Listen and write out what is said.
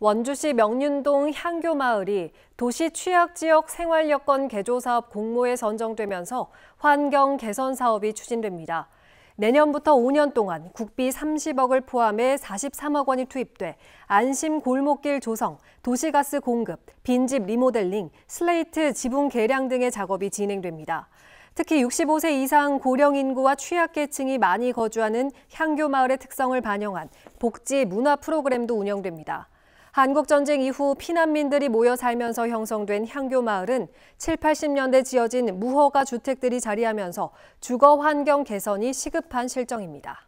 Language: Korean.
원주시 명륜동 향교마을이 도시 취약 지역 생활 여건 개조 사업 공모에 선정되면서 환경 개선 사업이 추진됩니다. 내년부터 5년 동안 국비 30억을 포함해 43억 원이 투입돼 안심 골목길 조성, 도시가스 공급, 빈집 리모델링, 슬레이트 지붕 개량 등의 작업이 진행됩니다. 특히 65세 이상 고령 인구와 취약계층이 많이 거주하는 향교마을의 특성을 반영한 복지 문화 프로그램도 운영됩니다. 한국전쟁 이후 피난민들이 모여 살면서 형성된 향교 마을은 7, 80년대 지어진 무허가 주택들이 자리하면서 주거 환경 개선이 시급한 실정입니다.